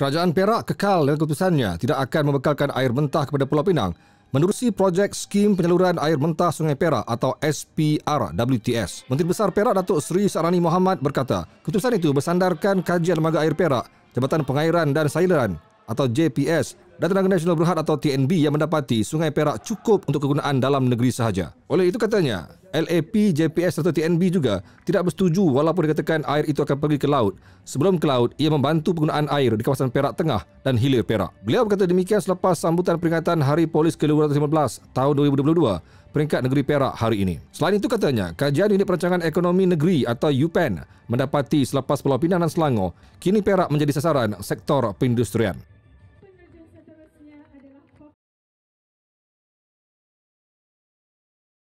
Kerajaan Perak kekal dengan keputusannya tidak akan membekalkan air mentah kepada Pulau Pinang menerusi projek Skim Penyaluran Air Mentah Sungai Perak atau SPRWTS. Menteri Besar Perak Datuk Seri Sarani Mohamad berkata, keputusan itu bersandarkan kajian Lembaga Air Perak, Jabatan Pengairan dan Saliran atau JPS dan Tenaga Nasional Berhad atau TNB yang mendapati Sungai Perak cukup untuk kegunaan dalam negeri sahaja. Oleh itu katanya, LAP, JPS atau TNB juga tidak bersetuju walaupun dikatakan air itu akan pergi ke laut. Sebelum ke laut, ia membantu penggunaan air di kawasan Perak Tengah dan Hilir Perak. Beliau berkata demikian selepas sambutan peringatan Hari Polis ke-215 tahun 2022 peringkat negeri Perak hari ini. Selain itu katanya, kajian unit perancangan ekonomi negeri atau UPEN mendapati selepas Pulau Pinang dan Selangor, kini Perak menjadi sasaran sektor perindustrian.